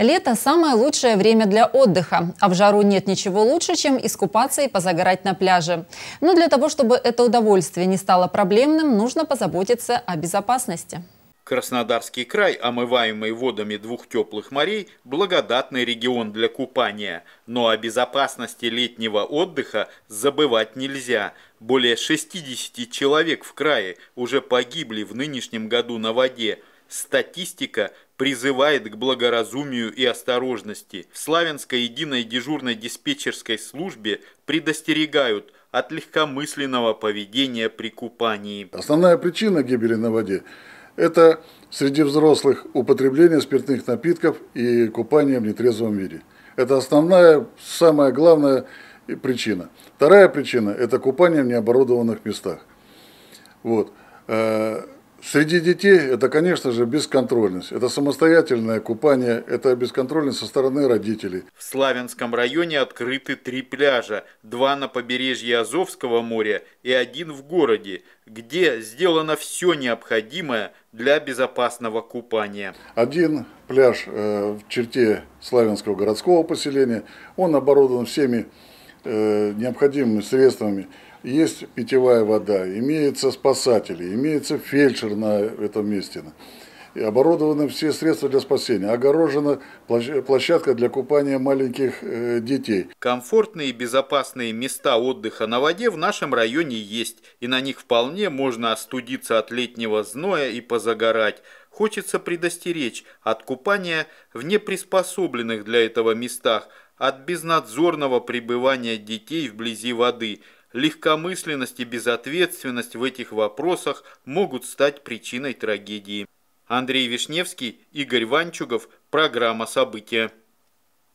Лето – самое лучшее время для отдыха, а в жару нет ничего лучше, чем искупаться и позагорать на пляже. Но для того, чтобы это удовольствие не стало проблемным, нужно позаботиться о безопасности. Краснодарский край, омываемый водами двух теплых морей, благодатный регион для купания. Но о безопасности летнего отдыха забывать нельзя. Более 60 человек в крае уже погибли в нынешнем году на воде. Статистика призывает к благоразумию и осторожности. В славянской единой дежурной диспетчерской службе предостерегают от легкомысленного поведения при купании. Основная причина гибели на воде – это среди взрослых употребление спиртных напитков и купание в нетрезвом виде. Это основная, самая главная причина. Вторая причина – это купание в необорудованных местах. Вот. Э, Среди детей это, конечно же, бесконтрольность. Это самостоятельное купание, это бесконтрольность со стороны родителей. В Славянском районе открыты три пляжа. Два на побережье Азовского моря и один в городе, где сделано все необходимое для безопасного купания. Один пляж э, в черте Славянского городского поселения, он оборудован всеми Э, необходимыми средствами. Есть питьевая вода, имеются спасатели, имеется фельдшер на этом месте. И оборудованы все средства для спасения, огорожена площадка для купания маленьких э, детей. Комфортные и безопасные места отдыха на воде в нашем районе есть, и на них вполне можно остудиться от летнего зноя и позагорать хочется предостеречь от купания в неприспособленных для этого местах, от безнадзорного пребывания детей вблизи воды. Легкомысленность и безответственность в этих вопросах могут стать причиной трагедии. Андрей Вишневский, Игорь Ванчугов. Программа «События».